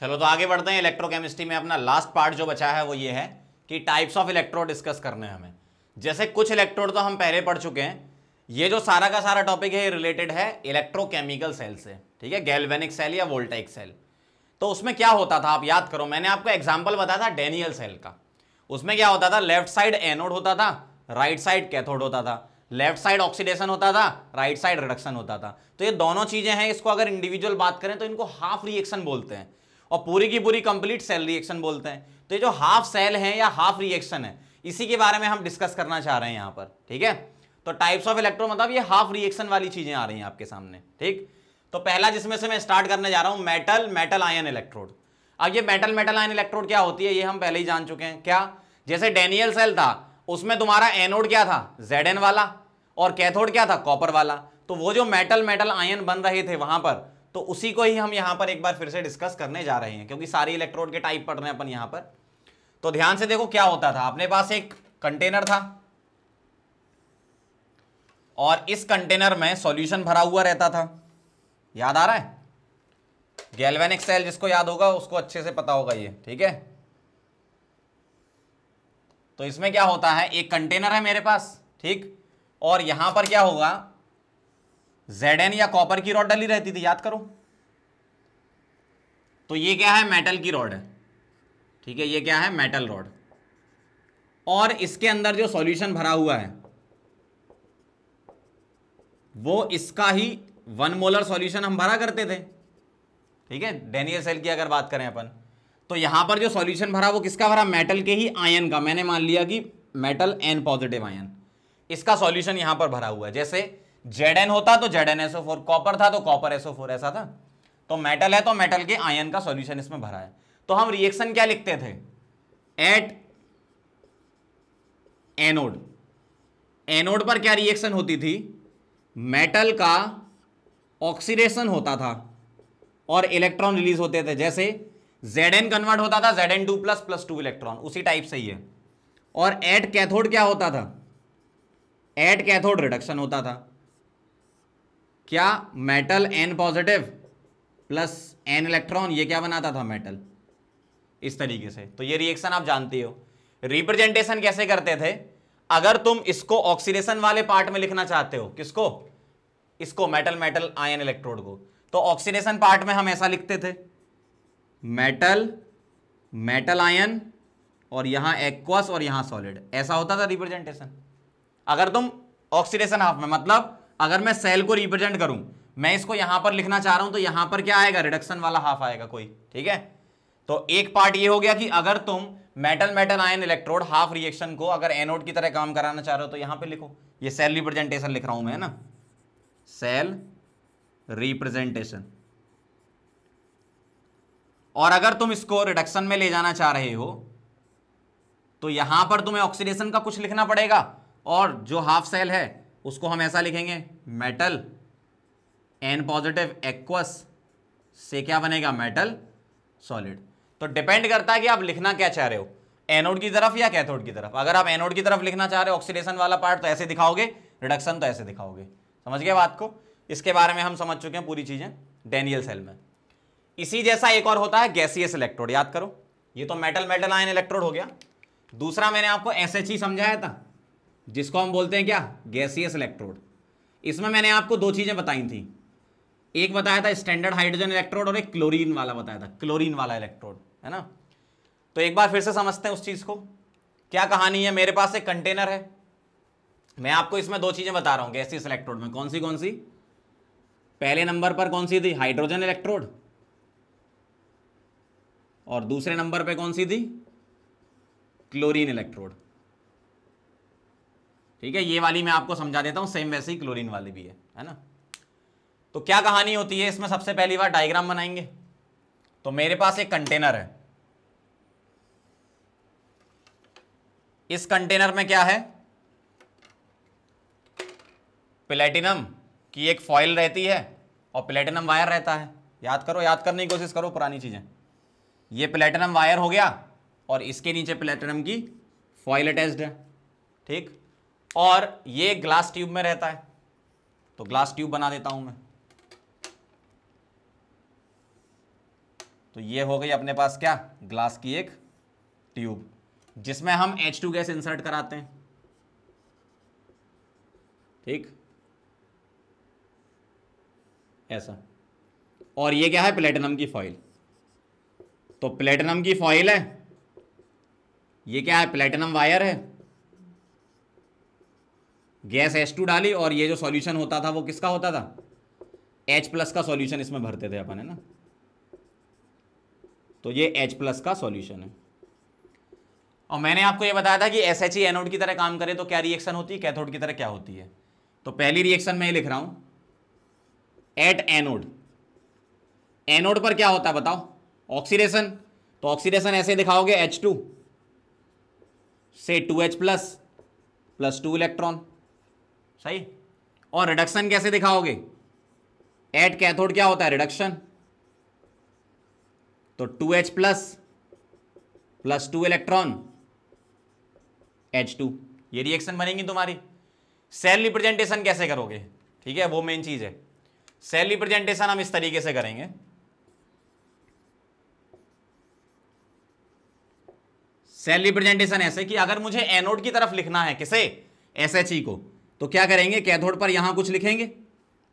चलो तो आगे बढ़ते हैं इलेक्ट्रोकेमिस्ट्री में अपना लास्ट पार्ट जो बचा है वो ये है कि टाइप्स ऑफ इलेक्ट्रोड डिस्कस करने हमें जैसे कुछ इलेक्ट्रोड तो हम पहले पढ़ चुके हैं ये जो सारा का सारा टॉपिक है ये रिलेटेड है इलेक्ट्रोकेमिकल सेल से ठीक है गैल्वेनिक सेल या वोल्टाइक सेल तो उसमें क्या होता था आप याद करो मैंने आपको एग्जाम्पल बताया था डेनियल सेल का उसमें क्या होता था लेफ्ट साइड एनोड होता था राइट साइड कैथोड होता था लेफ्ट साइड ऑक्सीडेशन होता था राइट साइड रिडक्शन होता था तो ये दोनों चीज़ें हैं इसको अगर इंडिविजुअल बात करें तो इनको हाफ रिएक्शन बोलते हैं और पूरी की पूरी कंप्लीट सेल रिएक्शन बोलते हैं तो ये जो हाफ सेल है या हाफ रिएक्शन है इसी के बारे में हम डिस्कस करना चाह रहे हैं यहां पर ठीक है तो टाइप्स ऑफ इलेक्ट्रो मतलब ये हाफ रिएक्शन वाली चीजें आ रही हैं आपके सामने ठीक तो पहला जिसमें से मैं स्टार्ट करने जा रहा हूं मेटल मेटल आयन इलेक्ट्रोड अब ये मेटल मेटल आयन इलेक्ट्रोड क्या होती है ये हम पहले ही जान चुके हैं क्या जैसे डेनियल सेल था उसमें तुम्हारा एनोड क्या था जेड वाला और कैथोड क्या था कॉपर वाला तो वो जो मेटल मेटल आयन बन रहे थे वहां पर तो उसी को ही हम यहां पर एक बार फिर से डिस्कस करने जा रहे हैं क्योंकि सारी इलेक्ट्रोड के टाइप पढ़ रहे हैं अपन यहां पर तो ध्यान से देखो क्या होता था अपने पास एक कंटेनर था और इस कंटेनर में सॉल्यूशन भरा हुआ रहता था याद आ रहा है गैल्वेनिक सेल जिसको याद होगा उसको अच्छे से पता होगा ये ठीक है तो इसमें क्या होता है एक कंटेनर है मेरे पास ठीक और यहां पर क्या होगा जेड एन या कॉपर की रॉड डली रहती थी याद करो तो ये क्या है मेटल की रॉड है ठीक है ये क्या है मेटल रॉड और इसके अंदर जो सॉल्यूशन भरा हुआ है वो इसका ही वन मोलर सॉल्यूशन हम भरा करते थे ठीक है डेनियल सेल की अगर बात करें अपन तो यहां पर जो सॉल्यूशन भरा वो किसका भरा मेटल के ही आयन का मैंने मान लिया कि मेटल एन पॉजिटिव आयन इसका सॉल्यूशन यहां पर भरा हुआ है जैसे जेड होता तो जेड एन कॉपर था तो कॉपर एसओ ऐसा था तो मेटल है तो मेटल के आयन का सॉल्यूशन इसमें भरा है तो हम रिएक्शन क्या लिखते थे एट एनोड एनोड पर क्या रिएक्शन होती थी मेटल का ऑक्सीडेशन होता था और इलेक्ट्रॉन रिलीज होते थे जैसे Zn कन्वर्ट होता था Zn2 two plus plus two electron उसी टाइप से ही है और एट कैथोड क्या होता था एट कैथोड रिडक्शन होता था क्या metal N positive plus N electron ये क्या बनाता था मेटल इस तरीके से तो ये रिएक्शन आप जानते हो रिप्रेजेंटेशन कैसे करते थे अगर तुम इसको ऑक्सीडेशन वाले पार्ट में लिखना चाहते हो किसको इसको मेटल मेटल आयन इलेक्ट्रोड को तो ऑक्सीडेशन पार्ट में हम ऐसा लिखते थे मेटल मेटल आयन और यहां एक्वस और यहां सॉलिड ऐसा होता था रिप्रेजेंटेशन अगर तुम ऑक्सीडेशन हाफ में मतलब अगर मैं सेल को रिप्रेजेंट करूं मैं इसको यहां पर लिखना चाह रहा हूं तो यहां पर क्या आएगा रिडक्शन वाला हाफ आएगा कोई ठीक है तो एक पार्ट ये हो गया कि अगर तुम metal metal ion electrode half reaction को अगर एनोड की तरह काम कराना चाह रहे हो तो यहां पे लिखो ये सेल रिप्रेजेंटेशन लिख रहा हूं मैं ना सेल रिप्रेजेंटेशन और अगर तुम इसको रिडक्शन में ले जाना चाह रहे हो तो यहां पर तुम्हें ऑक्सीडेशन का कुछ लिखना पड़ेगा और जो हाफ सेल है उसको हम ऐसा लिखेंगे मेटल एन पॉजिटिव एक्वस से क्या बनेगा मेटल सॉलिड तो डिपेंड करता है कि आप लिखना क्या चाह रहे हो एनोड की तरफ या कैथोड की तरफ अगर आप एनोड की तरफ लिखना चाह रहे हो ऑक्सीडेशन वाला पार्ट तो ऐसे दिखाओगे रिडक्शन तो ऐसे दिखाओगे समझ गए बात को इसके बारे में हम समझ चुके हैं पूरी चीज़ें डेनियल सेल में इसी जैसा एक और होता है गैसियस इलेक्ट्रोड याद करो ये तो मेटल मेटल आयन इलेक्ट्रोड हो गया दूसरा मैंने आपको एस e समझाया था जिसको हम बोलते हैं क्या गैसियस इलेक्ट्रोड इसमें मैंने आपको दो चीज़ें बताई थी एक बताया था स्टैंडर्ड हाइड्रोजन इलेक्ट्रोड और एक क्लोरीन वाला बताया था क्लोरीन वाला इलेक्ट्रोड है ना तो एक बार फिर से समझते हैं उस चीज़ को क्या कहानी है मेरे पास एक कंटेनर है मैं आपको इसमें दो चीज़ें बता रहा हूँ गैसियस इलेक्ट्रोड में कौन सी कौन सी पहले नंबर पर कौन सी थी हाइड्रोजन इलेक्ट्रोड और दूसरे नंबर पर कौन सी थी क्लोरीन इलेक्ट्रोड ठीक है ये वाली मैं आपको समझा देता हूँ सेम वैसे ही क्लोरीन वाली भी है है ना तो क्या कहानी होती है इसमें सबसे पहली बार डायग्राम बनाएंगे तो मेरे पास एक कंटेनर है इस कंटेनर में क्या है प्लेटिनम की एक फॉइल रहती है और प्लेटिनम वायर रहता है याद करो याद करने की कोशिश करो पुरानी चीज़ें ये प्लेटिनम वायर हो गया और इसके नीचे प्लेटिनम की फॉइल अटैच्ड है ठीक और ये ग्लास ट्यूब में रहता है तो ग्लास ट्यूब बना देता हूं मैं तो ये हो गई अपने पास क्या ग्लास की एक ट्यूब जिसमें हम H2 गैस इंसर्ट कराते हैं ठीक ऐसा और ये क्या है प्लेटिनम की फॉइल तो प्लेटिनम की फॉइल है ये क्या है प्लेटिनम वायर है गैस एच टू डाली और ये जो सॉल्यूशन होता था वो किसका होता था एच प्लस का सॉल्यूशन इसमें भरते थे अपन है ना तो ये एच प्लस का सॉल्यूशन है और मैंने आपको ये बताया था कि एस एच ई एनोड की तरह काम करे तो क्या रिएक्शन होती है कैथोड की तरह क्या होती है तो पहली रिएक्शन मैं ये लिख रहा हूं एट एनोड एनोड पर क्या होता है बताओ ऑक्सीडेशन तो ऑक्सीडेशन ऐसे दिखाओगे एच टू से two H plus plus two electron सही और रिडक्शन कैसे दिखाओगे एट कैथोड क्या होता है रिडक्शन तो two H plus plus two electron H two ये रिएक्शन बनेगी तुम्हारी सेल रिप्रेजेंटेशन कैसे करोगे ठीक है वो मेन चीज है सेल रिप्रेजेंटेशन हम इस तरीके से करेंगे सेल रिप्रेजेंटेशन ऐसे कि अगर मुझे एनोड की तरफ लिखना है किसे एस एच ई को तो क्या करेंगे कैथोड पर यहाँ कुछ लिखेंगे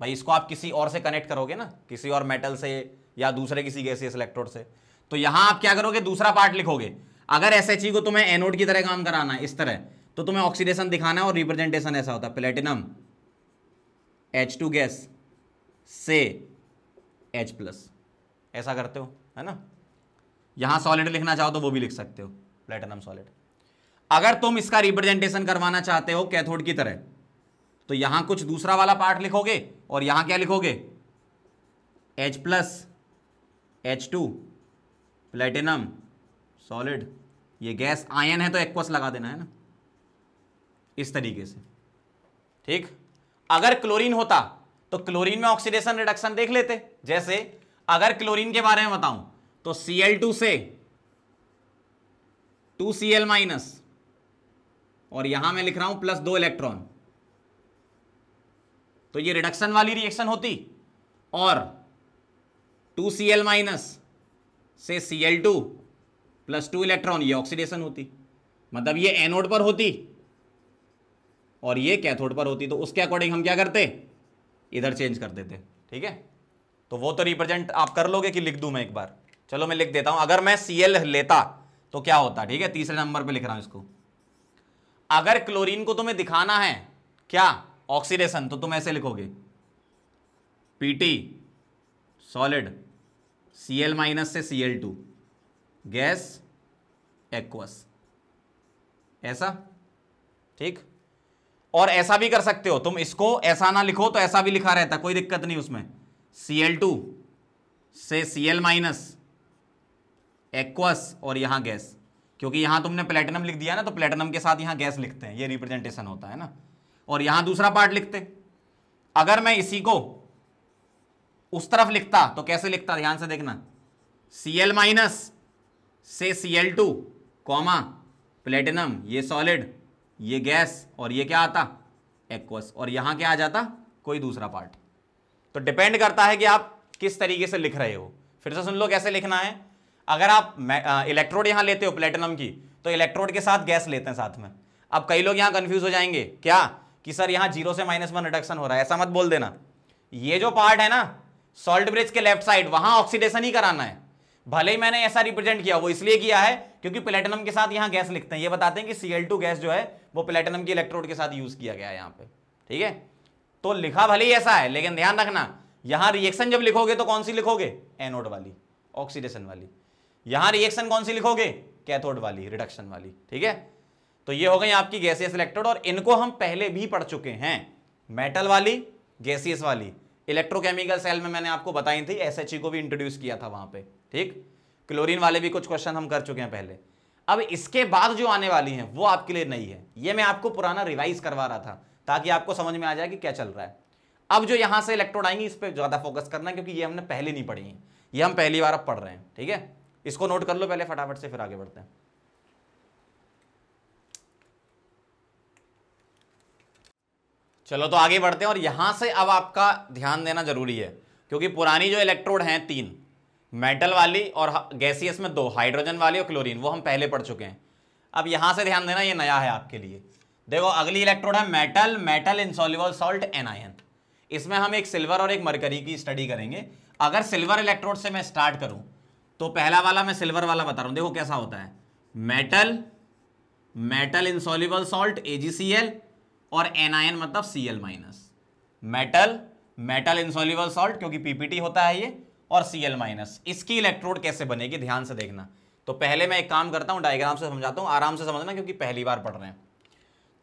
भाई इसको आप किसी और से कनेक्ट करोगे ना किसी और मेटल से या दूसरे किसी गैसियस इलेक्ट्रोड से तो यहाँ आप क्या करोगे दूसरा पार्ट लिखोगे अगर एस e को तुम्हें एनोड की तरह काम कराना है इस तरह तो तुम्हें ऑक्सीडेशन दिखाना है और रिप्रेजेंटेशन ऐसा होता है प्लेटिनम एच टू गैस से एच प्लस ऐसा करते हो है ना यहाँ सॉलिड लिखना चाहो तो वो भी लिख सकते हो प्लेटिनम सॉलिड अगर तुम इसका रिप्रेजेंटेशन करवाना चाहते हो कैथोड की तरह तो यहां कुछ दूसरा वाला पार्ट लिखोगे और यहां क्या लिखोगे H plus H two platinum solid ये गैस आयन है तो एक्वस लगा देना है ना इस तरीके से ठीक अगर क्लोरीन होता तो क्लोरीन में ऑक्सीडेशन रिडक्शन देख लेते जैसे अगर क्लोरीन के बारे में बताऊं तो Cl2 से 2Cl माइनस और यहां मैं लिख रहा हूं प्लस दो इलेक्ट्रॉन तो ये रिडक्शन वाली रिएक्शन होती और टू सी एल माइनस से C L two plus two electron ये ऑक्सीडेशन होती मतलब ये एनोड पर होती और ये कैथोड पर होती तो उसके अकॉर्डिंग हम क्या करते इधर चेंज कर देते ठीक है तो वो तो रिप्रेजेंट आप कर लोगे कि लिख दूं मैं एक बार चलो मैं लिख देता हूं अगर मैं सी एल लेता तो क्या होता ठीक है तीसरे नंबर पे लिख रहा हूं इसको अगर क्लोरीन को तुम्हें दिखाना है क्या ऑक्सीडेशन तो तुम ऐसे लिखोगे पीटी सॉलिड सी माइनस से सी टू गैस एक्वस ऐसा ठीक और ऐसा भी कर सकते हो तुम इसको ऐसा ना लिखो तो ऐसा भी लिखा रहता कोई दिक्कत नहीं उसमें सी टू से सी माइनस एक्वस और यहां गैस क्योंकि यहां तुमने प्लेटिनम लिख दिया ना तो प्लेटिनम के साथ यहां गैस लिखते हैं ये रिप्रेजेंटेशन होता है ना और यहां दूसरा पार्ट लिखते अगर मैं इसी को उस तरफ लिखता तो कैसे लिखता ध्यान से देखना सी एल माइनस से C L two comma platinum ये सॉलिड ये गैस और ये क्या आता एक्वस और यहां क्या आ जाता कोई दूसरा पार्ट तो डिपेंड करता है कि आप किस तरीके से लिख रहे हो फिर से सुन लो कैसे लिखना है अगर आप इलेक्ट्रोड यहां लेते हो प्लेटिनम की तो इलेक्ट्रोड के साथ गैस लेते हैं साथ में अब कई लोग यहां कंफ्यूज हो जाएंगे क्या कि सर यहां जीरो से माइनस वन रिडक्शन हो रहा है ऐसा मत बोल देना ये जो पार्ट है ना सॉल्ट ब्रिज के लेफ्ट साइड वहां ऑक्सीडेशन ही कराना है भले ही मैंने ऐसा रिप्रेजेंट किया वो इसलिए किया है क्योंकि प्लेटिनम के साथ यहां गैस लिखते हैं ये बताते हैं कि सीएल गैस जो है वो प्लेटिनम की इलेक्ट्रोड के साथ यूज किया गया है यहां पर ठीक है तो लिखा भले ही ऐसा है लेकिन ध्यान रखना यहां रिएक्शन जब लिखोगे तो कौन सी लिखोगे एनोड वाली ऑक्सीडेशन वाली यहां रिएक्शन कौन सी लिखोगे कैथोड वाली रिडक्शन वाली ठीक है तो ये हो गई आपकी गैसियस इलेक्ट्रोड और इनको हम पहले भी पढ़ चुके हैं मेटल वाली गैसियस वाली इलेक्ट्रोकेमिकल सेल में मैंने आपको बताई थी एस e को भी इंट्रोड्यूस किया था वहां पर ठीक क्लोरिन वाले भी कुछ क्वेश्चन हम कर चुके हैं पहले अब इसके बाद जो आने वाली है वो आपके लिए नई है ये मैं आपको पुराना रिवाइज करवा रहा था ताकि आपको समझ में आ जाए कि क्या चल रहा है अब जो यहां से इलेक्ट्रोड आएंगी इस पर ज़्यादा फोकस करना क्योंकि ये हमने पहले नहीं पढ़ी है ये हम पहली बार अब पढ़ रहे हैं ठीक है इसको नोट कर लो पहले फटाफट से फिर आगे बढ़ते हैं चलो तो आगे बढ़ते हैं और यहाँ से अब आपका ध्यान देना जरूरी है क्योंकि पुरानी जो इलेक्ट्रोड हैं तीन मेटल वाली और गैसियस में दो हाइड्रोजन वाली और क्लोरीन वो हम पहले पढ़ चुके हैं अब यहाँ से ध्यान देना ये नया है आपके लिए देखो अगली इलेक्ट्रोड है metal metal insoluble salt anion इसमें हम एक सिल्वर और एक मरकरी की स्टडी करेंगे अगर सिल्वर इलेक्ट्रोड से मैं स्टार्ट करूं तो पहला वाला मैं सिल्वर वाला बता रहा हूं देखो कैसा होता है metal metal insoluble salt L और एनायन मतलब C L minus metal metal insoluble salt क्योंकि पीपीटी होता है ये और सी एल माइनस इसकी इलेक्ट्रोड कैसे बनेगी ध्यान से देखना तो पहले मैं एक काम करता हूँ डायग्राम से समझाता हूँ आराम से समझना क्योंकि पहली बार पढ़ रहे हैं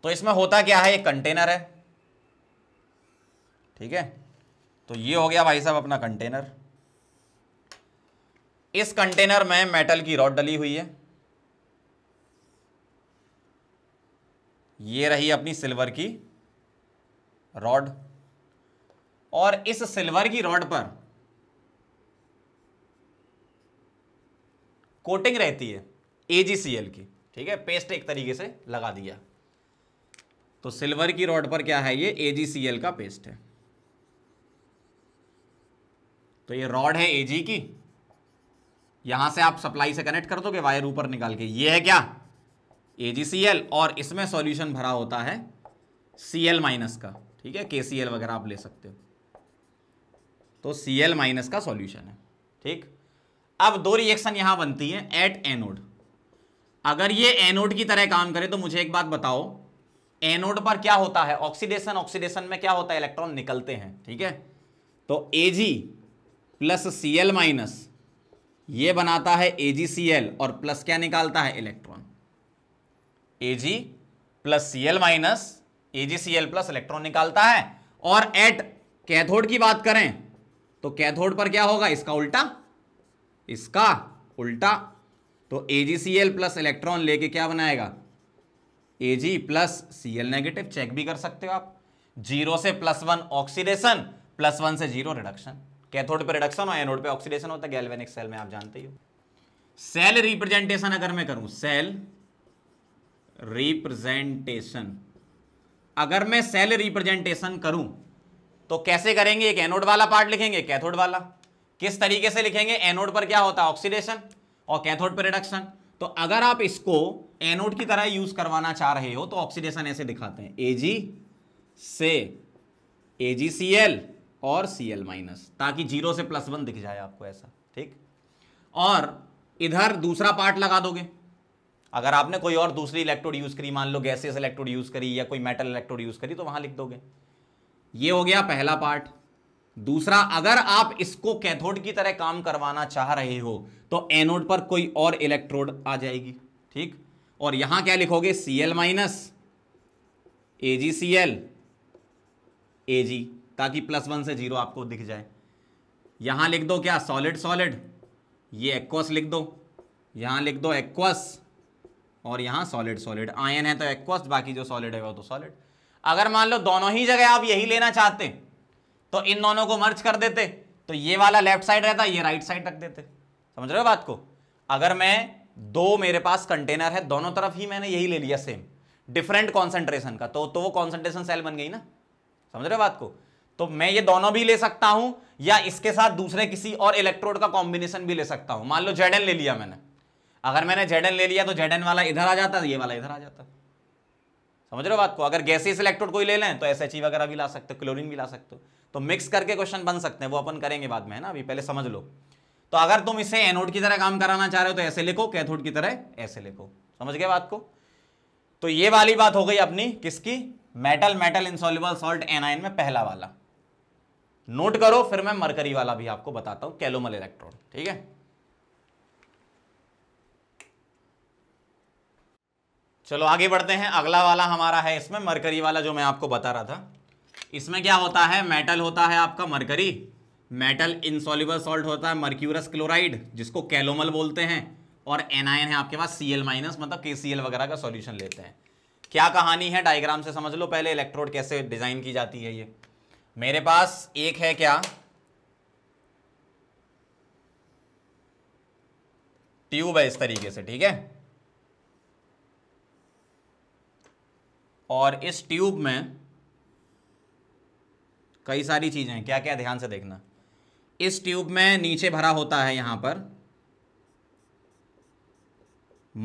तो इसमें होता क्या है एक कंटेनर है ठीक है तो ये हो गया भाई साहब अपना कंटेनर इस कंटेनर में मेटल की रॉड डली हुई है ये रही अपनी सिल्वर की रॉड और इस सिल्वर की रॉड पर कोटिंग रहती है एजीसीएल की ठीक है पेस्ट एक तरीके से लगा दिया तो सिल्वर की रॉड पर क्या है ये एजीसीएल का पेस्ट है तो ये रॉड है एजी की यहां से आप सप्लाई से कनेक्ट कर दोगे वायर ऊपर निकाल के ये है क्या ए और इसमें सॉल्यूशन भरा होता है सी एल माइनस का ठीक है के सी एल वगैरह आप ले सकते हो तो सी एल माइनस का सॉल्यूशन है ठीक अब दो रिएक्शन यहां बनती है एट एनोड अगर ये एनोड की तरह काम करे तो मुझे एक बात बताओ एनोड पर क्या होता है ऑक्सीडेशन ऑक्सीडेशन में क्या होता है इलेक्ट्रॉन निकलते हैं ठीक है तो A G plus C L minus ये बनाता है ए जी सी एल और प्लस क्या निकालता है electron A G plus C L minus A G C L plus electron निकालता है और एट कैथोड की बात करें तो कैथोड पर क्या होगा इसका उल्टा इसका उल्टा तो A G C L plus electron लेके क्या बनाएगा A G plus C L negative check भी कर सकते हो आप जीरो से plus one oxidation plus one से जीरो रिडक्शन कैथोड पर रिडक्शन और एनोड पर ऑक्सीडेशन होता है गैल्वेनिक सेल में आप जानते ही हो सेल रिप्रेजेंटेशन अगर मैं करूं सेल रिप्रेजेंटेशन अगर मैं सेल रिप्रेजेंटेशन करूं तो कैसे करेंगे एक एनोड वाला पार्ट लिखेंगे कैथोड वाला किस तरीके से लिखेंगे एनोड पर क्या होता है ऑक्सीडेशन और कैथोड पर रिडक्शन तो अगर आप इसको एनोड की तरह यूज करवाना चाह रहे हो तो ऑक्सीडेशन ऐसे दिखाते हैं एजी से एजीसीएल और सीएल माइनस ताकि जीरो से प्लस वन दिख जाए आपको ऐसा ठीक और इधर दूसरा पार्ट लगा दोगे अगर आपने कोई और दूसरी इलेक्ट्रोड यूज़ करी मान लो गैसेस इलेक्ट्रोड यूज़ करी या कोई मेटल इलेक्ट्रोड यूज़ करी तो वहां लिख दोगे ये हो गया पहला पार्ट दूसरा अगर आप इसको कैथोड की तरह काम करवाना चाह रहे हो तो एनोड पर कोई और इलेक्ट्रोड आ जाएगी ठीक और यहां क्या लिखोगे C L minus A G C L A G ताकि प्लस वन से जीरो आपको दिख जाए यहां लिख दो क्या सॉलिड सॉलिड ये एक्वस लिख दो यहां लिख दो एक्वस और यहाँ सॉलिड सॉलिड आयन है तो एक्वस बाकी जो सॉलिड है वो तो सॉलिड अगर मान लो दोनों ही जगह आप यही लेना चाहते तो इन दोनों को मर्ज कर देते तो ये वाला लेफ्ट साइड रहता ये राइट साइड रख देते समझ रहे हो बात को अगर मैं दो मेरे पास कंटेनर है दोनों तरफ ही मैंने यही ले लिया सेम डिफरेंट कॉन्सेंट्रेशन का तो तो वो कॉन्सेंट्रेशन सेल बन गई ना समझ रहे हो बात को तो मैं ये दोनों भी ले सकता हूं या इसके साथ दूसरे किसी और इलेक्ट्रोड का कॉम्बिनेशन भी ले सकता हूं मान लो जेडन ले लिया मैंने अगर मैंने जेडन ले लिया तो जेडन वाला इधर आ जाता ये वाला इधर आ जाता समझ रहे हो बात को अगर गैसी इलेक्ट्रोड कोई ले लें तो एस e वगैरह भी ला सकते हो क्लोरीन भी ला सकते हो तो मिक्स करके क्वेश्चन बन सकते हैं वो अपन करेंगे बाद में है ना अभी पहले समझ लो तो अगर तुम इसे एनोड की तरह काम कराना चाह रहे हो तो ऐसे लिखो कैथोड की तरह ऐसे लिखो समझ गए बात को तो ये वाली बात हो गई अपनी किसकी metal metal insoluble salt anion में पहला वाला नोट करो फिर मैं मरकरी वाला भी आपको बताता हूँ कैलोमल इलेक्ट्रोड ठीक है चलो आगे बढ़ते हैं अगला वाला हमारा है इसमें मरकरी वाला जो मैं आपको बता रहा था इसमें क्या होता है मेटल होता है आपका मरकरी मेटल इनसॉल्यूबल सॉल्ट होता है मर्क्यूरस क्लोराइड जिसको कैलोमल बोलते हैं और एनआईन है आपके पास सी एल माइनस मतलब के सी एल वगैरह का सॉल्यूशन लेते हैं क्या कहानी है डायग्राम से समझ लो पहले इलेक्ट्रोड कैसे डिजाइन की जाती है ये मेरे पास एक है क्या ट्यूब है इस तरीके से ठीक है और इस ट्यूब में कई सारी चीज़ें हैं क्या क्या ध्यान से देखना इस ट्यूब में नीचे भरा होता है यहाँ पर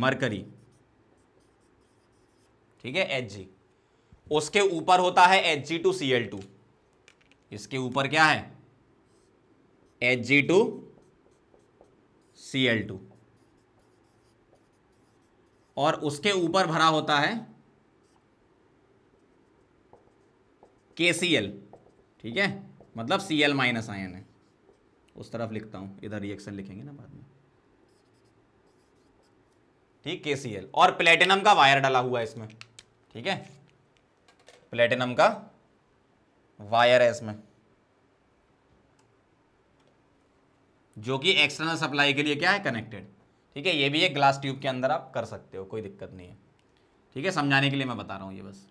मरकरी ठीक है एच जी उसके ऊपर होता है H G two C L two इसके ऊपर क्या है H G two C L two और उसके ऊपर भरा होता है के सी एल ठीक है मतलब सी एल माइनस आयन है उस तरफ लिखता हूँ इधर रिएक्शन लिखेंगे ना बाद में ठीक के सी एल और प्लेटिनम का वायर डाला हुआ है इसमें ठीक है प्लेटिनम का वायर है इसमें जो कि एक्सटर्नल सप्लाई के लिए क्या है कनेक्टेड ठीक है ये भी एक ग्लास ट्यूब के अंदर आप कर सकते हो कोई दिक्कत नहीं है ठीक है समझाने के लिए मैं बता रहा हूँ ये बस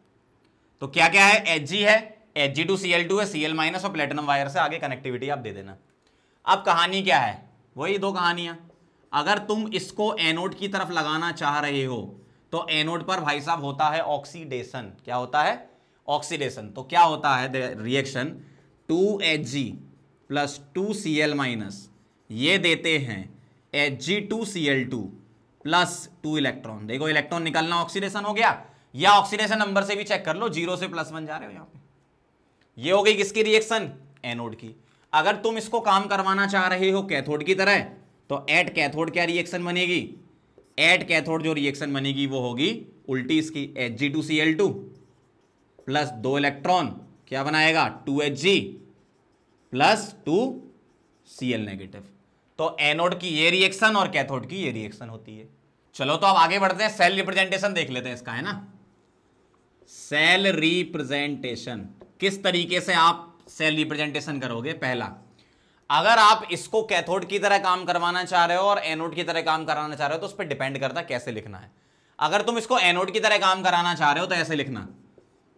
तो क्या क्या है एच जी है H G two C L two है सी एल माइनस और प्लेटिनम वायर से आगे कनेक्टिविटी आप दे देना अब कहानी क्या है वही दो कहानियां अगर तुम इसको एनोड की तरफ लगाना चाह रहे हो तो एनोड पर भाई साहब होता है ऑक्सीडेशन क्या होता है ऑक्सीडेशन तो क्या होता है reaction two H G plus two C L minus ये देते हैं H G two C L two plus two electron देखो इलेक्ट्रॉन निकलना ऑक्सीडेशन हो गया या ऑक्सीडेशन नंबर से भी चेक कर लो जीरो से प्लस वन जा रहे हो यहां पे ये हो गई किसकी रिएक्शन एनोड की अगर तुम इसको काम करवाना चाह रहे हो कैथोड की तरह तो एट कैथोड क्या रिएक्शन बनेगी एट कैथोड जो रिएक्शन बनेगी वो होगी उल्टी इसकी H G two C L two plus दो इलेक्ट्रॉन क्या बनाएगा two H G plus two C L negative तो एनोड की ये रिएक्शन और कैथोड की ये रिएक्शन होती है चलो तो अब आगे बढ़ते हैं सेल रिप्रेजेंटेशन देख लेते हैं इसका है ना सेल रिप्रेजेंटेशन किस तरीके से आप सेल रिप्रेजेंटेशन करोगे पहला अगर आप इसको कैथोड की तरह काम करवाना चाह रहे हो और एनोड की तरह काम कराना चाह रहे हो तो उस पर डिपेंड करता है कैसे लिखना है अगर तुम इसको एनोड की तरह काम कराना चाह रहे हो तो ऐसे लिखना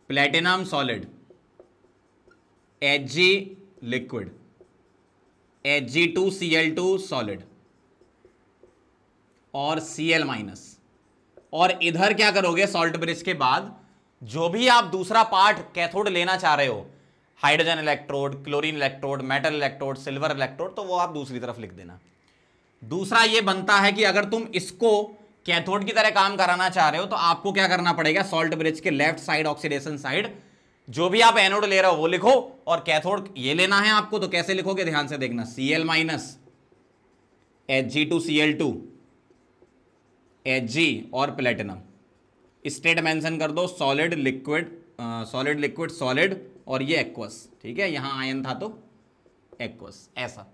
platinum solid H G liquid H G two C L two solid और सी माइनस और इधर क्या करोगे सॉल्ट ब्रिज के बाद जो भी आप दूसरा पार्ट कैथोड लेना चाह रहे हो hydrogen electrode chlorine electrode metal electrode silver electrode तो वो आप दूसरी तरफ लिख देना दूसरा ये बनता है कि अगर तुम इसको कैथोड की तरह काम कराना चाह रहे हो तो आपको क्या करना पड़ेगा सॉल्ट ब्रिज के लेफ्ट साइड ऑक्सीडेशन साइड जो भी आप एनोड ले रहे हो वो लिखो और कैथोड ये लेना है आपको तो कैसे लिखोगे ध्यान से देखना C L minus H G two C L two H G और प्लेटिनम स्टेट मेंशन कर दो solid liquid solid liquid solid और ये एक्वस ठीक है यहां आयन था तो एक्वस ऐसा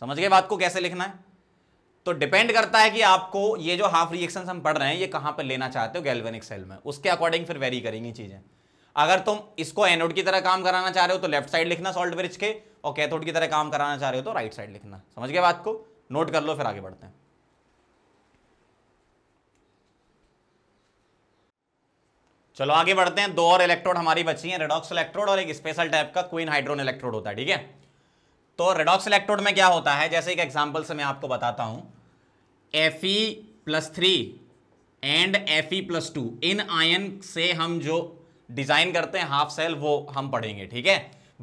समझ गए बात को कैसे लिखना है तो डिपेंड करता है कि आपको ये जो हाफ रिएक्शन हम पढ़ रहे हैं ये कहां पर लेना चाहते हो गैल्वेनिक सेल में उसके अकॉर्डिंग फिर वेरी करेंगी चीज़ें अगर तुम इसको एनोड की तरह काम कराना चाह रहे हो तो लेफ्ट साइड लिखना सॉल्ट ब्रिज के और कैथोड की तरह काम कराना चाह रहे हो तो राइट साइड लिखना समझ गए बात को नोट कर लो फिर आगे बढ़ते हैं चलो आगे बढ़ते हैं दो और इलेक्ट्रोड हमारी बची हैं रेडॉक्स इलेक्ट्रोड और एक स्पेशल टाइप का क्वीन हाइड्रोन इलेक्ट्रोड होता है ठीक है तो रेडॉक्स इलेक्ट्रोड में क्या होता है जैसे एक एग्जाम्पल से मैं आपको बताता हूँ F E plus three and F E plus two इन आयन से हम जो डिज़ाइन करते हैं हाफ सेल वो हम पढ़ेंगे ठीक है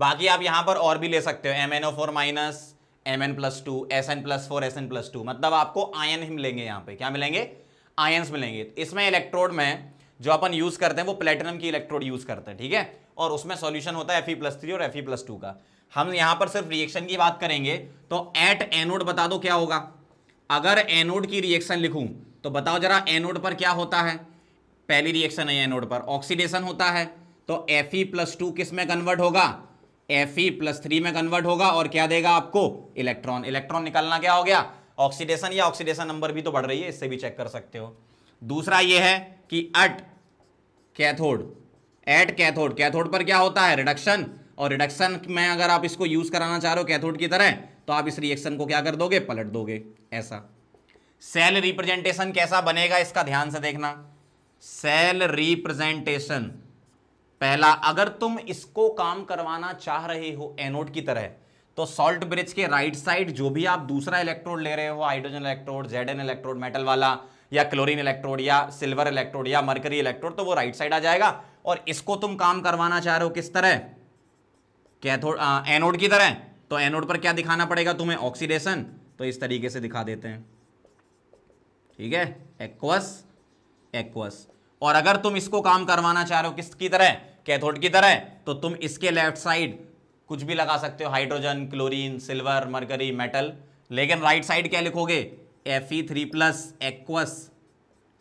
बाकी आप यहाँ पर और भी ले सकते हो M N O four minus M N plus two S N plus four S N plus two मतलब आपको आयन ही मिलेंगे यहाँ पे क्या मिलेंगे आयन्स मिलेंगे इसमें इलेक्ट्रोड में जो अपन यूज करते हैं वो प्लेटिनम की इलेक्ट्रोड यूज करते हैं ठीक है और उसमें सॉल्यूशन होता है Fe थ्री और Fe टू का हम यहाँ पर सिर्फ रिएक्शन की बात करेंगे तो एट एनोड बता दो क्या होगा अगर एनोड की रिएक्शन लिखूं तो बताओ जरा एनोड पर क्या होता है पहली रिएक्शन है एनोड पर ऑक्सीडेशन होता है तो Fe प्लस टू किस में कन्वर्ट होगा Fe प्लस थ्री में कन्वर्ट होगा और क्या देगा आपको इलेक्ट्रॉन इलेक्ट्रॉन निकलना क्या हो गया ऑक्सीडेशन या ऑक्सीडेशन नंबर भी तो बढ़ रही है इससे भी चेक कर सकते हो दूसरा ये है कि at cathode at cathode cathode पर क्या होता है रिडक्शन और रिडक्शन में अगर आप इसको यूज कराना चाह रहे हो कैथोड की तरह तो आप इस रिएक्शन को क्या कर दोगे पलट दोगे ऐसा सेल रिप्रेजेंटेशन कैसा बनेगा इसका ध्यान से देखना सेल रिप्रेजेंटेशन पहला अगर तुम इसको काम करवाना चाह रहे हो एनोड की तरह तो सॉल्ट ब्रिज के राइट साइड जो भी आप दूसरा इलेक्ट्रोड ले रहे हो hydrogen electrode Z electrode metal वाला या क्लोरीन इलेक्ट्रोड या सिल्वर इलेक्ट्रोड या मरकरी इलेक्ट्रोड तो वो राइट साइड आ जाएगा और इसको तुम काम करवाना चाह रहे हो किस तरह कैथोड एनोड की तरह तो एनोड पर क्या दिखाना पड़ेगा तुम्हें ऑक्सीडेशन तो इस तरीके से दिखा देते हैं ठीक है एक्वस एक्वस और अगर तुम इसको काम करवाना चाह रहे हो किसकी तरह कैथोड की तरह तो तुम इसके लेफ्ट साइड कुछ भी लगा सकते हो hydrogen chlorine silver mercury metal लेकिन राइट साइड क्या लिखोगे F E three plus aqueous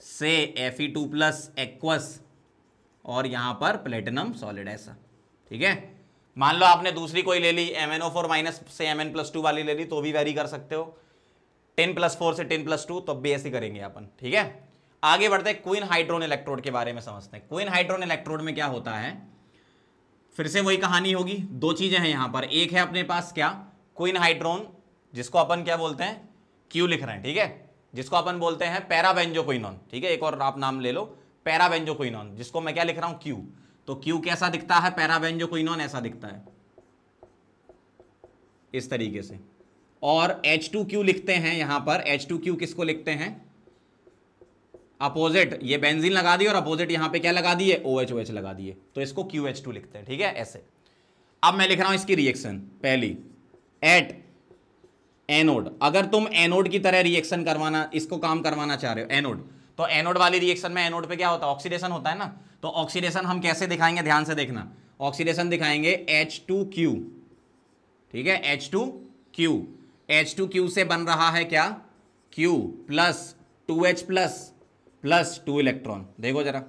से F E two plus aqueous और यहाँ पर प्लेटिनम सॉलिड ऐसा ठीक है मान लो आपने दूसरी कोई ले ली M N O four minus से एम एन प्लस टू वाली ले ली तो भी वेरी कर सकते हो टेन प्लस फोर से टेन प्लस टू तो भी ऐसे करेंगे अपन ठीक है आगे बढ़ते हैं क्विन हाइड्रोन इलेक्ट्रोड के बारे में समझते हैं क्विन हाइड्रोन इलेक्ट्रोड में क्या होता है फिर से वही कहानी होगी दो चीज़ें हैं यहां पर एक है अपने पास क्या क्विन हाइड्रोन जिसको अपन क्या बोलते हैं क्यू लिख रहे हैं ठीक है जिसको अपन बोलते हैं पैराबेंजो कोइनॉन ठीक है एक और आप नाम ले लो पैराबेंजो कोइनॉन जिसको मैं क्या लिख रहा हूं क्यू तो क्यू कैसा दिखता है पैराबेंजो कोइनॉन ऐसा दिखता है इस तरीके से और एच टू क्यू लिखते हैं यहां पर एच टू क्यू किसको लिखते हैं अपोजिट ये बेंजीन लगा दिए और अपोजिट यहां पे क्या लगा दिए ओ एच ओ एच लगा दिए तो इसको क्यू एच टू लिखते हैं ठीक है ऐसे अब मैं लिख रहा हूं इसकी रिएक्शन पहली एट एनोड अगर तुम एनोड की तरह रिएक्शन करवाना इसको काम करवाना चाह रहे हो एनोड तो एनोड वाली रिएक्शन में एनोड पे क्या होता है ऑक्सीडेशन होता है ना तो ऑक्सीडेशन हम कैसे दिखाएंगे ध्यान से देखना ऑक्सीडेशन दिखाएंगे H2Q ठीक है H2Q H2Q से बन रहा है क्या Q plus two H plus plus two electron देखो जरा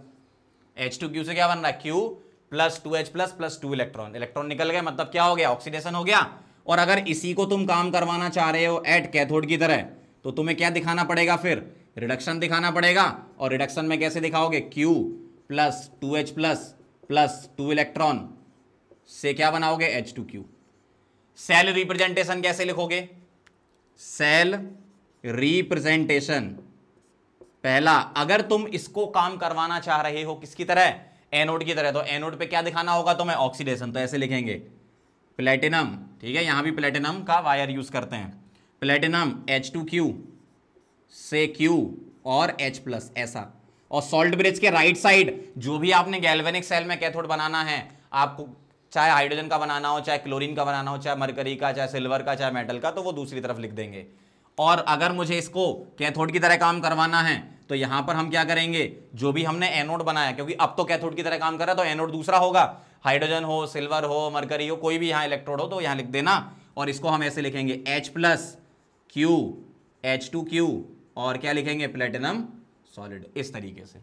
H2Q से क्या बन रहा है Q plus two H plus plus two electron electron निकल गए मतलब क्या हो गया ऑक्सीडेशन हो गया और अगर इसी को तुम काम करवाना चाह रहे हो एट कैथोड की तरह तो तुम्हें क्या दिखाना पड़ेगा फिर रिडक्शन दिखाना पड़ेगा और रिडक्शन में कैसे दिखाओगे Q plus two H plus plus two electron से क्या बनाओगे H two Q cell representation कैसे लिखोगे सेल रिप्रेजेंटेशन पहला अगर तुम इसको काम करवाना चाह रहे हो किसकी तरह एनोड की तरह तो एनोड पे क्या दिखाना होगा तुम्हें ऑक्सीडेशन तो ऐसे लिखेंगे प्लेटिनम ठीक है यहाँ भी प्लेटिनम का वायर यूज़ करते हैं प्लेटिनम एच टू क्यू से क्यू और एच प्लस ऐसा और सॉल्ट ब्रिज के राइट साइड जो भी आपने गैल्वेनिक सेल में कैथोड बनाना है आपको चाहे हाइड्रोजन का बनाना हो चाहे क्लोरीन का बनाना हो चाहे मरकरी का चाहे सिल्वर का चाहे मेटल का तो वो दूसरी तरफ लिख देंगे और अगर मुझे इसको कैथोड की तरह काम करवाना है तो यहां पर हम क्या करेंगे जो भी हमने एनोड बनाया क्योंकि अब तो कैथोड की तरह काम कर रहा है तो एनोड दूसरा होगा हाइड्रोजन हो सिल्वर हो मरकरी हो कोई भी यहाँ इलेक्ट्रोड हो तो यहाँ लिख देना और इसको हम ऐसे लिखेंगे H plus Q H two Q और क्या लिखेंगे प्लेटिनम सॉलिड इस तरीके से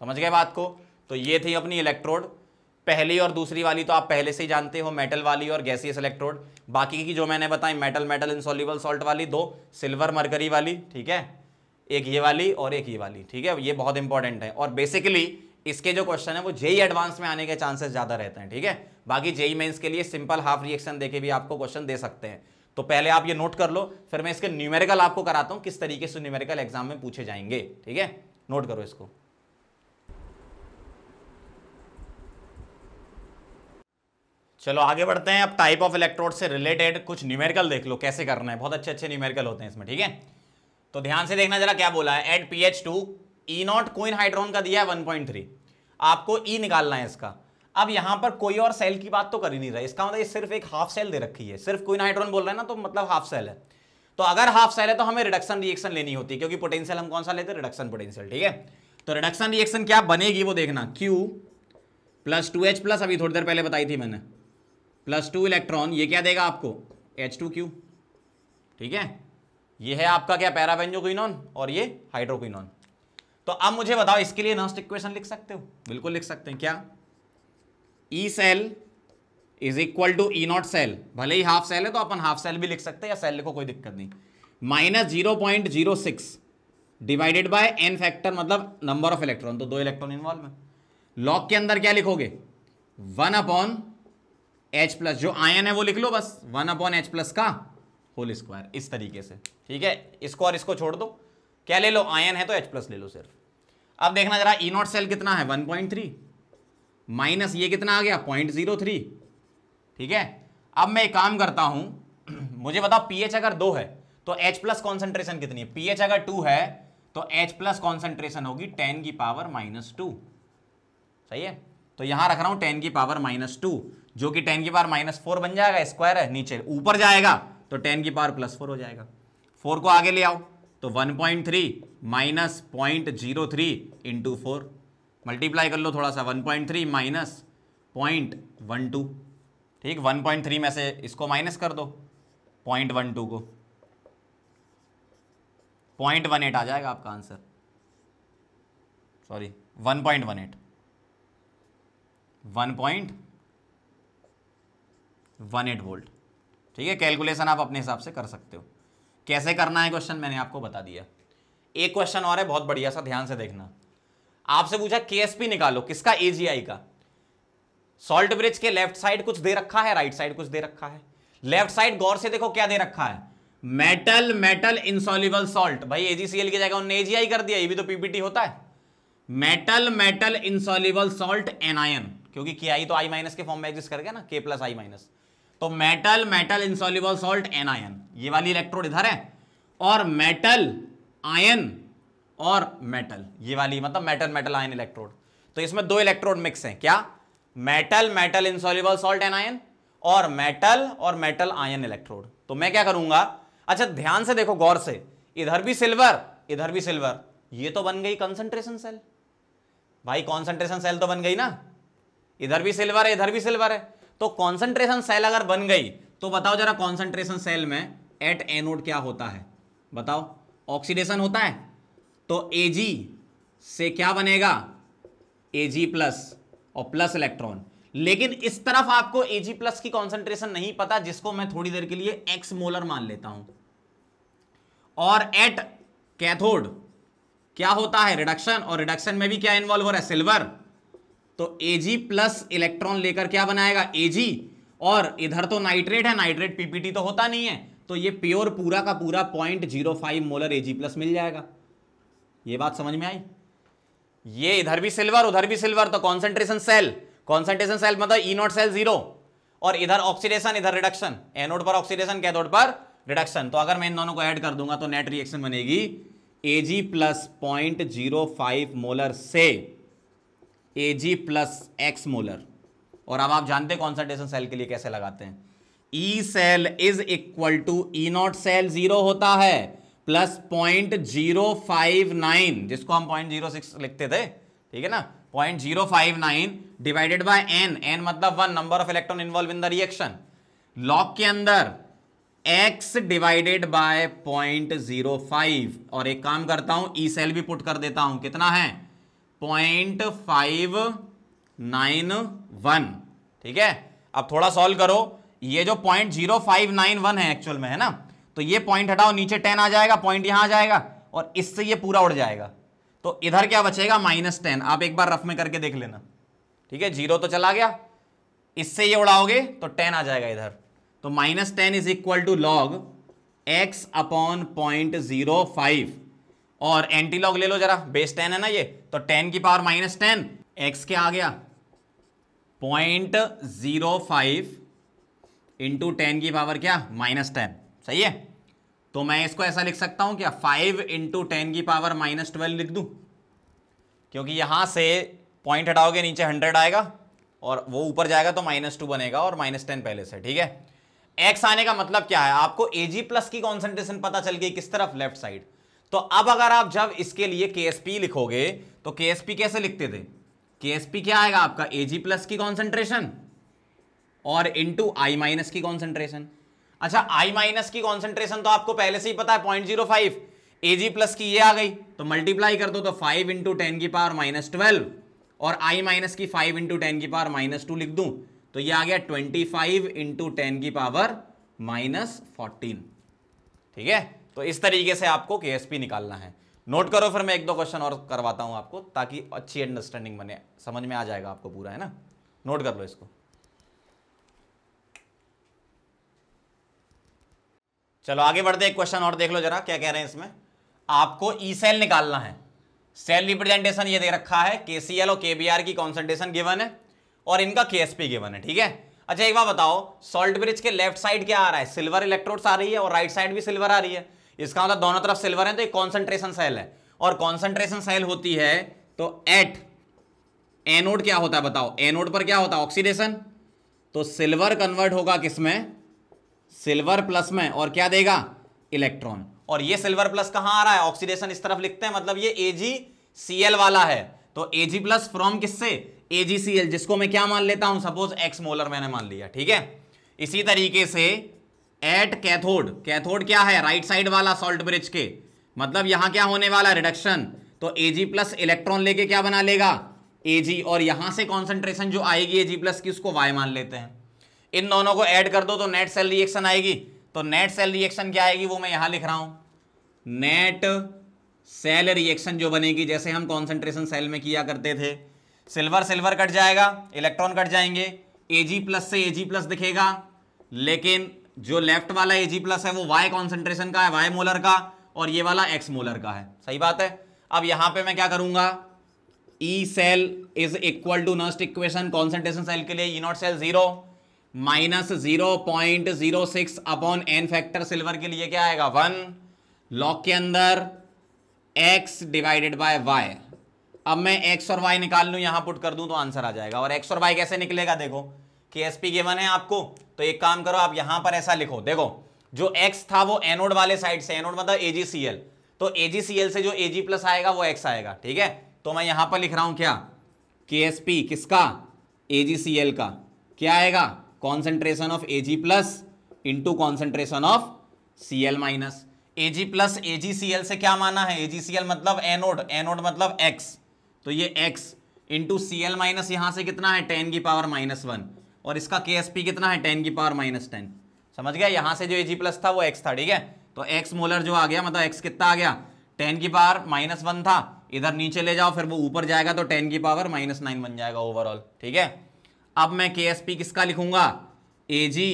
समझ गए बात को तो ये थी अपनी इलेक्ट्रोड पहली और दूसरी वाली तो आप पहले से ही जानते हो मेटल वाली और गैसियस इलेक्ट्रोड बाकी की जो मैंने बताई मेटल मेटल इंसॉल्यूबल सॉल्ट वाली दो सिल्वर मरकरी वाली ठीक है एक ये वाली और एक ये वाली ठीक है ये बहुत इंपॉर्टेंट है और बेसिकली इसके जो क्वेश्चन है वो जेई एडवांस e में आने के चांसेस ज़्यादा रहते हैं ठीक है बाकी जेई मेंस e के लिए सिंपल हाफ रिएक्शन देके भी आपको क्वेश्चन दे सकते हैं तो पहले आप ये नोट कर लो फिर मैं इसके न्यूमेरिकल आपको कराता हूं किस तरीके से न्यूमेरिकल एग्जाम में पूछे जाएंगे ठीक है नोट करो इसको चलो आगे बढ़ते हैं अब टाइप ऑफ इलेक्ट्रोड से रिलेटेड कुछ न्यूमेरिकल देख लो कैसे करना है बहुत अच्छे अच्छे न्यूमेरिकल होते हैं इसमें ठीक है तो ध्यान से देखना जरा क्या बोला है at P H two E naught quinhydrone का दिया है 1.3 आपको ई e निकालना है इसका अब यहां पर कोई और सेल की बात तो कर ही नहीं रहा इसका मतलब ये सिर्फ एक हाफ सेल दे रखी है सिर्फ कोइन हाइड्रोन बोल रहे हैं ना तो मतलब हाफ सेल है तो अगर हाफ सेल है तो हमें रिडक्शन रिएक्शन लेनी होती है क्योंकि पोटेंशियल हम कौन सा लेते हैं रिडक्शन पोटेंशियल ठीक है तो रिडक्शन रिएक्शन क्या बनेगी वो देखना Q plus two H plus अभी थोड़ी देर पहले बताई थी मैंने प्लस टू इलेक्ट्रॉन ये क्या देगा आपको एच टू क्यू ठीक है ये है आपका क्या पैराबेंजोक्विनॉन और ये हाइड्रोक्विनॉन तो अब मुझे बताओ इसके लिए नॉस्ट इक्वेशन लिख सकते हो बिल्कुल लिख सकते हैं क्या E cell is equal to E not cell भले ही हाफ सेल है तो अपन हाफ सेल भी लिख सकते हैं या सेल लिखो कोई दिक्कत नहीं minus zero point zero six divided by N factor मतलब नंबर ऑफ इलेक्ट्रॉन तो दो इलेक्ट्रॉन इन्वॉल्व है लॉक के अंदर क्या लिखोगे वन अपॉन एच प्लस जो आयन है वो लिख लो बस वन अपॉन एच प्लस का होल स्क्वायर इस तरीके से ठीक है इसको और इसको छोड़ दो क्या ले लो आयन है तो एच प्लस ले लो सिर्फ अब देखना जरा ई नॉट सेल कितना है वन पॉइंट थ्री माइनस ये कितना आ गया पॉइंट जीरो थ्री ठीक है अब मैं एक काम करता हूं मुझे बताओ एच अगर दो है तो एच प्लस कॉन्सेंट्रेशन कितनी है एच अगर टू है तो एच प्लस कॉन्सेंट्रेशन होगी टेन की पावर माइनस टू सही है तो यहां रख रहा हूं टेन की पावर माइनस टू जो कि टेन की पावर माइनस फोर बन जाएगा स्क्वायर है नीचे ऊपर जाएगा तो टेन की पावर प्लस फोर हो जाएगा फोर को आगे ले आओ तो 1.3 point three minus point zero three into four multiply कर लो थोड़ा सा 1.3 point three minus point one two ठीक 1.3 में से इसको माइनस कर दो पॉइंट वन टू को पॉइंट वन एट आ जाएगा आपका answer sorry one point one eight one point one eight volt ठीक है कैलकुलेशन आप अपने हिसाब से कर सकते हो कैसे करना है क्वेश्चन मैंने आपको बता दिया एक क्वेश्चन और है बहुत बढ़िया सा ध्यान से देखना आपसे पूछा केएसपी निकालो किसका एजीआई का सॉल्ट ब्रिज के लेफ्ट साइड कुछ दे रखा है राइट साइड कुछ दे रखा है लेफ्ट साइड गौर से देखो क्या दे रखा है मेटल मेटल इंसॉल्युबल सॉल्ट भाई एजीसीएल की जगह उन्होंने एजीआई कर दिया ये भी तो पीपीटी होता है metal metal insoluble salt anion क्योंकि तो के आई तो आई माइनस के फॉर्म में एग्जिस्ट कर गया ना के प्लस आई माइनस तो metal metal insoluble salt anion ये वाली इलेक्ट्रोड इधर है और मेटल आयन और मेटल ये वाली मतलब मेटल मेटल आयन इलेक्ट्रोड तो इसमें दो इलेक्ट्रोड मिक्स हैं क्या metal metal insoluble salt anion और मेटल और मेटल आयन इलेक्ट्रोड तो मैं क्या करूंगा अच्छा ध्यान से देखो गौर से इधर भी सिल्वर इधर भी सिल्वर ये तो बन गई कंसंट्रेशन सेल भाई कॉन्सेंट्रेशन सेल तो बन गई ना इधर भी सिल्वर है इधर भी सिल्वर है तो कॉन्सेंट्रेशन सेल अगर बन गई तो बताओ जरा कॉन्सेंट्रेशन सेल में एट एनोड क्या होता है बताओ ऑक्सीडेशन होता है तो एजी से क्या बनेगा एजी प्लस और प्लस इलेक्ट्रॉन लेकिन इस तरफ आपको एजी प्लस की कॉन्सेंट्रेशन नहीं पता जिसको मैं थोड़ी देर के लिए एक्स मोलर मान लेता हूं और एट कैथोड क्या होता है रिडक्शन और रिडक्शन में भी क्या इन्वॉल्व हो रहा है सिल्वर तो एजी प्लस इलेक्ट्रॉन लेकर क्या बनाएगा एजी और इधर तो नाइट्रेट है नाइट्रेट पीपीटी तो होता नहीं है तो ये प्योर पूरा का पूरा point zero five molar AG plus मिल जाएगा ये बात समझ में आई ये इधर भी सिल्वर उधर भी सिल्वर तो कॉन्सेंट्रेशन सेल कॉन्सेंट्रेशन सेल मतलब ई नॉट सेल जीरो और इधर ऑक्सीडेशन इधर रिडक्शन एनोड पर ऑक्सीडेशन कैथोड पर रिडक्शन तो अगर मैं इन दोनों को ऐड कर दूंगा तो नेट रिएक्शन बनेगी A G plus point zero five molar से A G plus X molar और अब आप जानते हैं कॉन्सेंट्रेशन सेल के लिए कैसे लगाते हैं E cell is equal to E not cell zero होता है plus point zero five nine जिसको हम पॉइंट जीरो सिक्स लिखते थे ठीक है ना point zero five nine divided by n n मतलब one number of electron involve in the reaction log के अंदर X divided by point zero five और एक काम करता हूं ई सेल भी पुट कर देता हूं कितना है पॉइंट फाइव नाइन वन ठीक है अब थोड़ा सॉल्व करो ये जो point zero five nine one है एक्चुअल में है ना तो ये पॉइंट हटाओ नीचे टेन आ जाएगा पॉइंट यहां आ जाएगा और इससे ये पूरा उड़ जाएगा तो इधर क्या बचेगा माइनस टेन आप एक बार रफ में करके देख लेना ठीक है जीरो तो चला गया इससे ये उड़ाओगे तो टेन आ जाएगा इधर तो minus ten is equal to log X upon point zero five और एंटी लॉग ले लो जरा बेस टेन है ना ये तो टेन की पावर माइनस टेन एक्स क्या आ गया point zero five into ten की पावर क्या माइनस टेन सही है तो मैं इसको ऐसा लिख सकता हूं क्या फाइव इंटू टेन की पावर माइनस ट्वेल्व लिख दूं क्योंकि यहां से पॉइंट हटाओगे नीचे हंड्रेड आएगा और वो ऊपर जाएगा तो माइनस टू बनेगा और माइनस टेन पहले से ठीक है एक्स आने का मतलब क्या है आपको ए जी प्लस की कॉन्सेंट्रेशन पता चल गई किस तरफ लेफ्ट साइड तो अब अगर आप जब इसके लिए के लिखोगे तो के कैसे लिखते थे के क्या आएगा आपका ए प्लस की कॉन्सेंट्रेशन और इंटू आई माइनस की कॉन्सेंट्रेशन अच्छा आई माइनस की कॉन्सेंट्रेशन तो आपको पहले से ही पता है point zero five A G plus की ये आ गई तो मल्टीप्लाई कर दो तो फाइव इंटू टेन की पावर माइनस ट्वेल्व और आई माइनस की फाइव इंटू टेन की पावर माइनस टू लिख दूं तो ये आ गया ट्वेंटी फाइव इंटू टेन की पावर माइनस फोर्टीन ठीक है तो इस तरीके से आपको के निकालना है नोट करो फिर मैं एक दो क्वेश्चन और करवाता हूँ आपको ताकि अच्छी अंडरस्टैंडिंग बने समझ में आ जाएगा आपको पूरा है ना नोट कर लो इसको चलो आगे बढ़ते एक क्वेश्चन और देख लो जरा क्या कह रहे हैं इसमें आपको ई सेल निकालना है सेल रिप्रेजेंटेशन ये दे रखा है के सी एल और के बी आर की कॉन्सेंट्रेशन गिवन है और इनका के एस पी गिवन है ठीक है अच्छा एक बार बताओ सॉल्ट ब्रिज के लेफ्ट साइड क्या आ रहा है सिल्वर इलेक्ट्रोड्स आ रही है और राइट साइड भी सिल्वर आ रही है इसका मतलब दोनों तरफ सिल्वर है तो एक कॉन्सेंट्रेशन सेल है और कॉन्सेंट्रेशन सेल होती है तो एट एनोड क्या होता है बताओ एनोड पर क्या होता है ऑक्सीडेशन तो सिल्वर कन्वर्ट होगा किसमें सिल्वर प्लस में और क्या देगा इलेक्ट्रॉन और ये सिल्वर प्लस कहां आ रहा है ऑक्सीडेशन इस तरफ लिखते हैं मतलब ये एजीसीएल वाला है तो एजी प्लस फ्रॉम किससे एजीसीएल जिसको मैं क्या मान लेता हूं सपोज एक्स मोलर मैंने मान लिया ठीक है इसी तरीके से एट कैथोड कैथोड क्या है राइट right साइड वाला सॉल्ट ब्रिज के मतलब यहां क्या होने वाला रिडक्शन तो एजी प्लस इलेक्ट्रॉन लेके क्या बना लेगा एजी और यहां से कॉन्सेंट्रेशन जो आएगी एजी प्लस की उसको वाई मान लेते हैं इन दोनों को ऐड कर दो तो नेट सेल रिएक्शन आएगी तो नेट सेल रिएक्शन क्या आएगी वो मैं यहां लिख रहा हूं नेट सेल रिएक्शन जो बनेगी जैसे हम कॉन्सेंट्रेशन सेल में किया करते थे सिल्वर सिल्वर कट जाएगा इलेक्ट्रॉन कट जाएंगे एजी प्लस से एजी प्लस दिखेगा लेकिन जो लेफ्ट वाला ए जी प्लस है वो वाई कॉन्सेंट्रेशन का है वाई मोलर का और ये वाला एक्स मोलर का है सही बात है अब यहाँ पे मैं क्या करूंगा E cell is equal to Nernst equation concentration cell के लिए E not cell zero minus zero point zero six upon n factor silver के लिए क्या आएगा वन लॉक के अंदर एक्स डिवाइडेड बाय वाई अब मैं एक्स और वाई निकाल लूँ यहाँ पुट कर दूँ तो आंसर आ जाएगा और एक्स और वाई कैसे निकलेगा देखो के एस पी गिवन है आपको तो एक काम करो आप यहां पर ऐसा लिखो देखो जो एक्स था वो एनोड वाले साइड से एनोड मतलब एजीसीएल तो एजीसीएल से जो एजी प्लस आएगा वो एक्स आएगा ठीक है तो मैं यहां पर लिख रहा हूं क्या के एस पी किसका एजीसीएल का क्या आएगा concentration of Ag plus into concentration of C L minus Ag plus AgCl से क्या माना है एजीसीएल मतलब एनोड एनोड मतलब एक्स तो ये X into C L minus यहां से कितना है टेन की पावर माइनस वन और इसका के कितना है टेन की पावर माइनस टेन समझ गया यहाँ से जो ए जी प्लस था वो एक्स था ठीक है तो एक्स मोलर जो आ गया मतलब एक्स कितना आ गया टेन की पावर माइनस वन था इधर नीचे ले जाओ फिर वो ऊपर जाएगा तो टेन की पावर माइनस नाइन बन जाएगा ओवरऑल ठीक है अब मैं के किसका लिखूंगा ए जी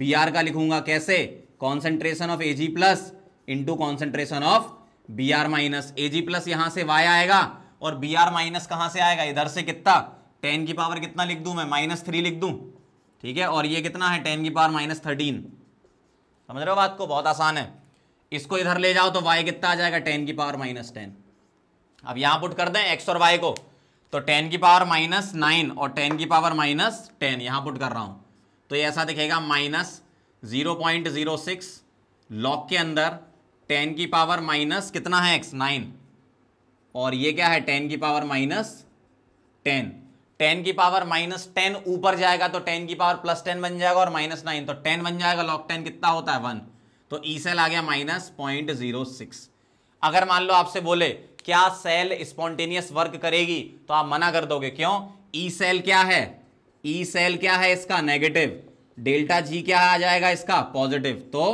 बी आर का लिखूंगा कैसे concentration of A G plus into concentration of B R minus A G plus यहां से वाई आएगा और बी आर माइनस कहां से आएगा इधर से कितना टेन की पावर कितना लिख दूँ मैं माइनस थ्री लिख दूँ ठीक है और ये कितना है टेन की पावर माइनस थर्टीन समझ रहे हो बात को बहुत आसान है इसको इधर ले जाओ तो वाई कितना आ जाएगा टेन की पावर माइनस टेन अब यहाँ पुट कर दें एक्स और वाई को तो टेन की पावर माइनस नाइन और टेन की पावर माइनस टेन यहाँ पुट कर रहा हूँ तो ये ऐसा दिखेगा minus zero point zero six log के अंदर टेन की पावर माइनस कितना है एक्स नाइन और ये क्या है टेन की पावर माइनस टेन टेन की पावर माइनस टेन ऊपर जाएगा तो टेन की पावर प्लस टेन बन जाएगा और माइनस नाइन तो टेन बन जाएगा लॉक टेन कितना होता है वन तो ई सेल आ गया माइनस पॉइंट जीरो सिक्स अगर मान लो आपसे बोले क्या सेल स्पॉन्टेनियस वर्क करेगी तो आप मना कर दोगे क्यों ई सेल क्या है ई सेल क्या है इसका नेगेटिव डेल्टा जी क्या आ जाएगा इसका पॉजिटिव तो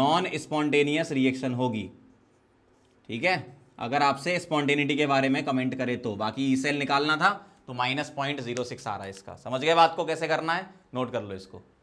नॉन स्पॉन्टेनियस रिएक्शन होगी ठीक है अगर आपसे स्पॉन्टेनिटी के बारे में कमेंट करे तो बाकी ई सेल निकालना था तो माइनस पॉइंट जीरो सिक्स आ रहा है इसका समझ गए बात को कैसे करना है नोट कर लो इसको